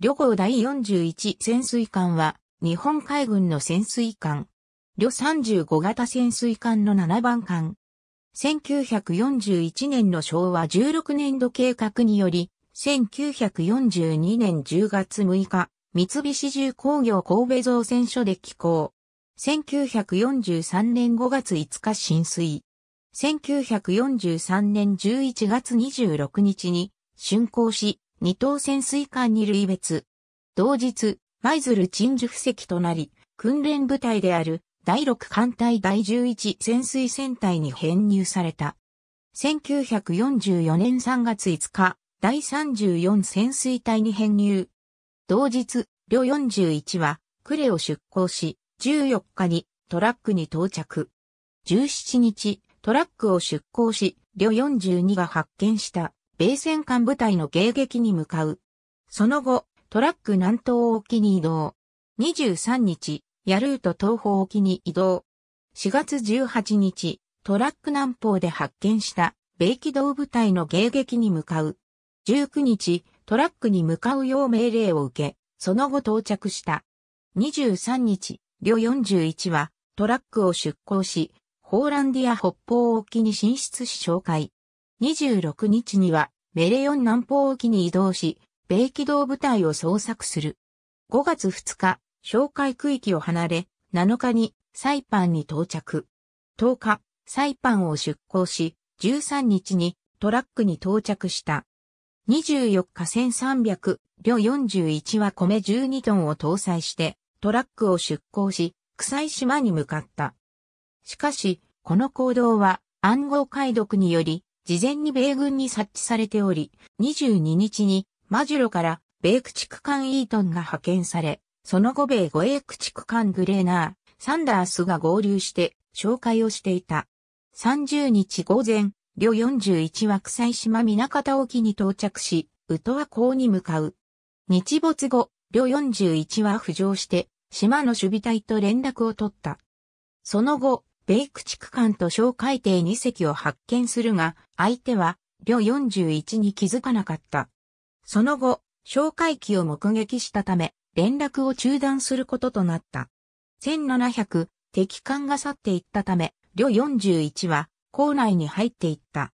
旅行第41潜水艦は、日本海軍の潜水艦。旅35型潜水艦の7番艦。1941年の昭和16年度計画により、1942年10月6日、三菱重工業神戸造船所で寄港。1943年5月5日浸水。1943年11月26日に竣工し、二等潜水艦に類別。同日、舞鶴鎮守布石となり、訓練部隊である第6艦隊第11潜水船隊に編入された。1944年3月5日、第34潜水隊に編入。同日、両41は、呉を出港し、14日にトラックに到着。17日、トラックを出港し、両42が発見した米戦艦部隊の迎撃に向かう。その後、トラック南東沖に移動。23日、ヤルート東方沖に移動。4月18日、トラック南方で発見した米機動部隊の迎撃に向かう。19日、トラックに向かうよう命令を受け、その後到着した。23日、両41はトラックを出港し、ホーランディア北方沖に進出し紹介。26日にはメレヨン南方沖に移動し、米機動部隊を捜索する。5月2日、哨戒区域を離れ、7日にサイパンに到着。10日、サイパンを出港し、13日にトラックに到着した。24日1300、両41は米12トンを搭載して、トラックを出港し、臭い島に向かった。しかし、この行動は暗号解読により、事前に米軍に察知されており、22日にマジュロから米駆逐艦イートンが派遣され、その後米護衛駆逐艦グレーナー、サンダースが合流して紹介をしていた。30日午前、両41は臭い島港方沖に到着し、ウトワ港に向かう。日没後、両41は浮上して、島の守備隊と連絡を取った。その後、米駆逐艦と小海底2隻を発見するが、相手は、両41に気づかなかった。その後、哨戒機を目撃したため、連絡を中断することとなった。1700、敵艦が去っていったため、両41は、港内に入っていった。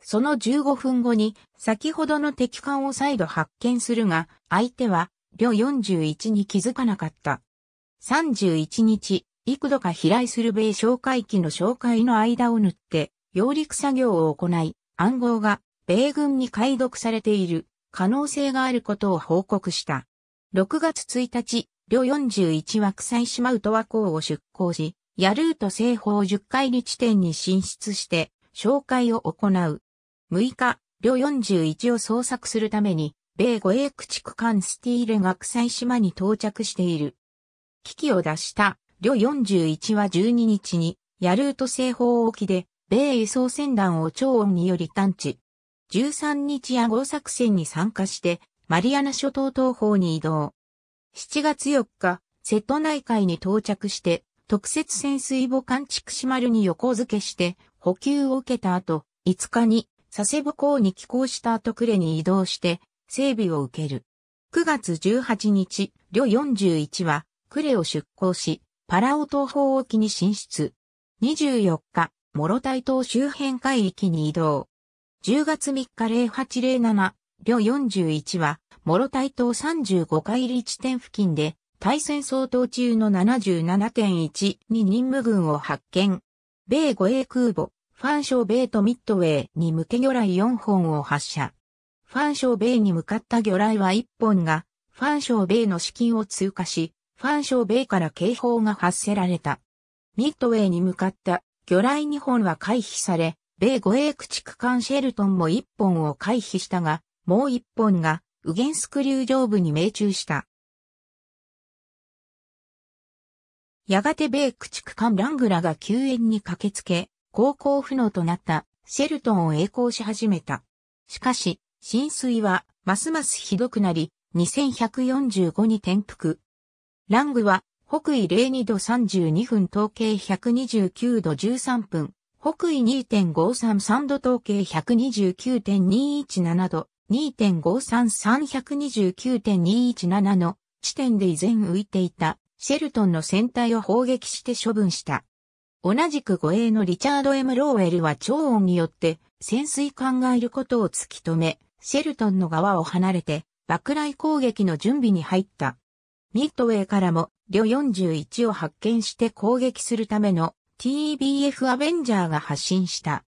その15分後に、先ほどの敵艦を再度発見するが、相手は、両41に気づかなかった。31日、幾度か飛来する米哨戒機の哨戒の間を縫って、揚陸作業を行い、暗号が米軍に解読されている可能性があることを報告した。6月1日、両41惑星島ウトワ港を出港し、ヤルート西方10海里地点に進出して、紹介を行う。6日、両41を捜索するために、米護衛駆逐艦スティール臭い島に到着している。危機を脱した両41は12日に、ヤルート西方沖で、米輸送船団を超音により探知。13日夜号作戦に参加して、マリアナ諸島東方に移動。7月4日、瀬戸内海に到着して、特設潜水母艦築島丸に横付けして、補給を受けた後、5日に、佐世保港に寄港した後呉に移動して、整備を受ける。9月18日、旅41は、呉を出港し、パラオ東方沖に進出。24日、モロタイ島周辺海域に移動。10月3日0807、両41は、モロタイ島35海里地点付近で、対戦相当中の77.1に任務軍を発見。米護衛空母、ファンショー米とミッドウェイに向け魚雷4本を発射。ファンショー米に向かった魚雷は1本が、ファンショー米の資金を通過し、ファンショー米から警報が発せられた。ミッドウェイに向かった魚雷2本は回避され、米護衛駆逐艦シェルトンも1本を回避したが、もう1本がウゲンスクリュー上部に命中した。やがて米駆逐艦ラングラが救援に駆けつけ、航行不能となったシェルトンを栄光し始めた。しかし、浸水はますますひどくなり、2145に転覆、ラングは、北緯02度32分、統計129度13分、北緯2.533度、統計129.217度、2.533129.217の地点で以前浮いていたシェルトンの船体を砲撃して処分した。同じく護衛のリチャード・ M・ ローウェルは超音によって潜水艦がいることを突き止め、シェルトンの側を離れて爆雷攻撃の準備に入った。ミッドウェーからも、旅41を発見して攻撃するための TBF アベンジャーが発進した。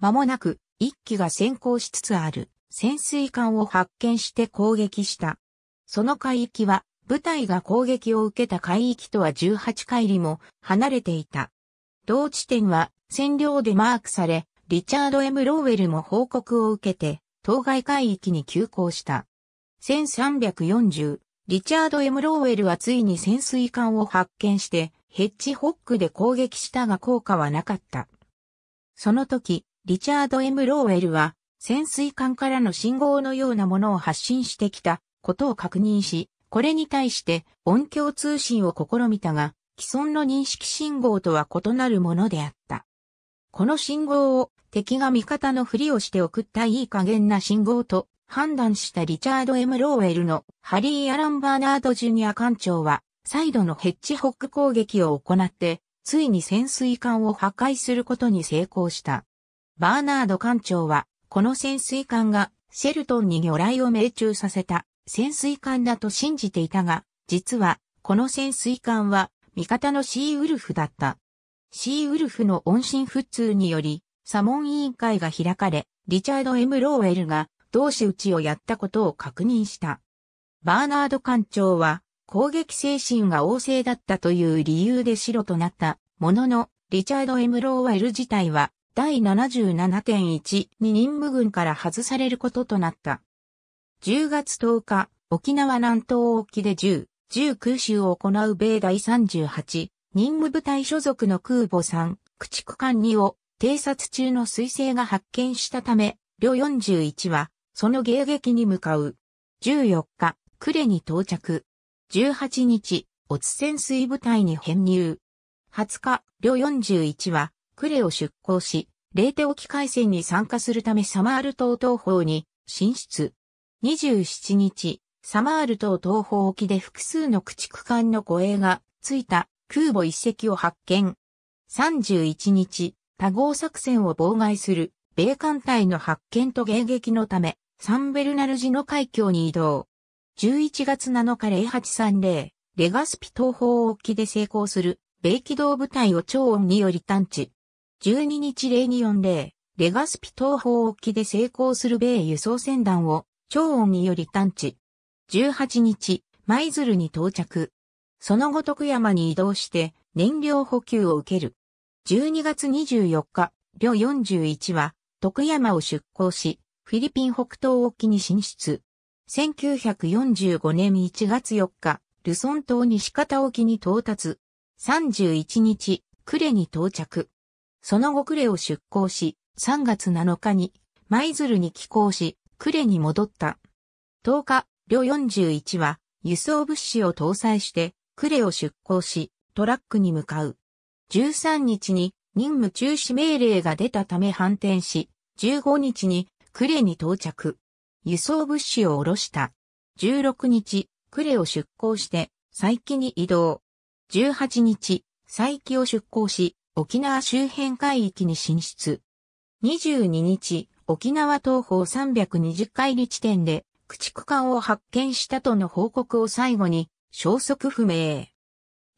間もなく、一機が先行しつつある潜水艦を発見して攻撃した。その海域は、部隊が攻撃を受けた海域とは18海里も離れていた。同地点は占領でマークされ、リチャード・ M・ ローウェルも報告を受けて、当該海域に急行した。1340リチャード・エム・ローウェルはついに潜水艦を発見して、ヘッジホックで攻撃したが効果はなかった。その時、リチャード・エム・ローウェルは、潜水艦からの信号のようなものを発信してきたことを確認し、これに対して音響通信を試みたが、既存の認識信号とは異なるものであった。この信号を敵が味方のふりをして送ったいい加減な信号と判断したリチャード・ M・ ローウェルのハリー・アラン・バーナード・ジュニア艦長は、再度のヘッジホック攻撃を行って、ついに潜水艦を破壊することに成功した。バーナード艦長は、この潜水艦がシェルトンに魚雷を命中させた潜水艦だと信じていたが、実は、この潜水艦は味方のシーウルフだった。シーウルフの音信不通により、サモン委員会が開かれ、リチャード・ M・ ローウェルが同士打ちをやったことを確認した。バーナード艦長は攻撃精神が旺盛だったという理由で白となったものの、リチャード・エム・ローワイル自体は第77.1に任務軍から外されることとなった。10月10日、沖縄南東沖で10、10空襲を行う米第38任務部隊所属の空母3、駆逐艦2を偵察中の彗星が発見したため、両41はその迎撃に向かう。14日、呉に到着。18日、オツ潜水部隊に編入。20日、両41は、呉を出港し、レーテ沖海戦に参加するためサマール島東方に進出。27日、サマール島東方沖で複数の駆逐艦の護衛がついた空母一隻を発見。31日、多号作戦を妨害する米艦隊の発見と迎撃のため、サンベルナルジの海峡に移動。11月7日0830、レガスピ東方沖で成功する、米機動部隊を超音により探知。12日0240、レガスピ東方沖で成功する米輸送船団を超音により探知。18日、舞鶴に到着。その後徳山に移動して燃料補給を受ける。12月24日、両41は徳山を出港し、フィリピン北東沖に進出。1945年1月4日、ルソン島西方沖に到達。31日、クレに到着。その後クレを出港し、3月7日に舞鶴に寄港し、クレに戻った。10日、両41は輸送物資を搭載してクレを出港し、トラックに向かう。13日に任務中止命令が出たため反転し、15日にクレに到着。輸送物資を下ろした。16日、クレを出港して、佐伯に移動。18日、佐伯を出港し、沖縄周辺海域に進出。22日、沖縄東方320海里地点で、駆逐艦を発見したとの報告を最後に、消息不明。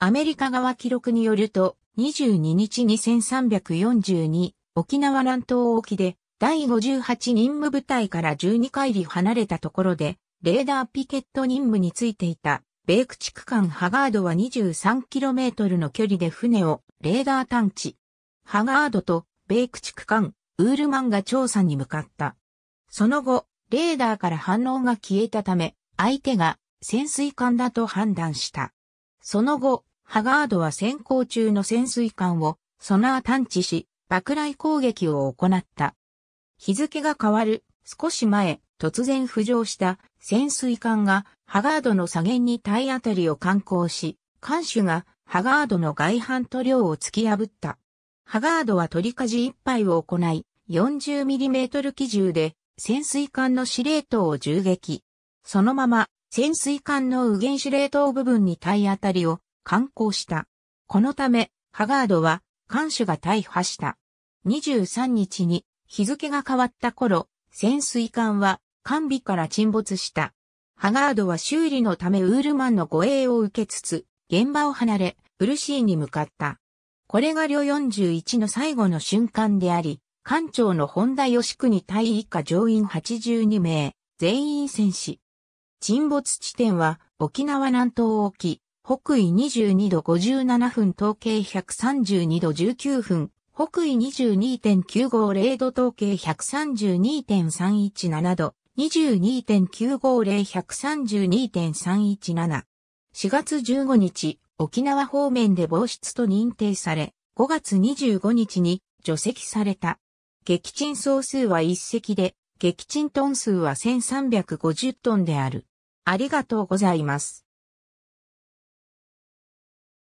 アメリカ側記録によると、22日に1342、沖縄乱東沖で、第58任務部隊から12回里離れたところで、レーダーピケット任務についていた、米駆逐艦ハガードは 23km の距離で船をレーダー探知。ハガードと米駆逐艦ウールマンが調査に向かった。その後、レーダーから反応が消えたため、相手が潜水艦だと判断した。その後、ハガードは先行中の潜水艦をソナー探知し、爆雷攻撃を行った。日付が変わる少し前、突然浮上した潜水艦がハガードの左舷に体当たりを観光し、艦首がハガードの外反塗料を突き破った。ハガードは取りかじ一杯を行い、40mm 機銃で潜水艦の司令塔を銃撃。そのまま潜水艦の右舷司令塔部分に体当たりを観光した。このため、ハガードは艦首が大破した。23日に日付が変わった頃、潜水艦は完備から沈没した。ハガードは修理のためウールマンの護衛を受けつつ、現場を離れ、ウルシーに向かった。これが両41の最後の瞬間であり、艦長の本田義国隊以下乗員82名、全員戦死。沈没地点は沖縄南東沖、北緯22度57分、東経132度19分、北緯22.950度統計132.317度、22.950132.317。4月15日、沖縄方面で防湿と認定され、5月25日に除籍された。撃沈総数は1隻で、撃沈トン数は1350トンである。ありがとうございます。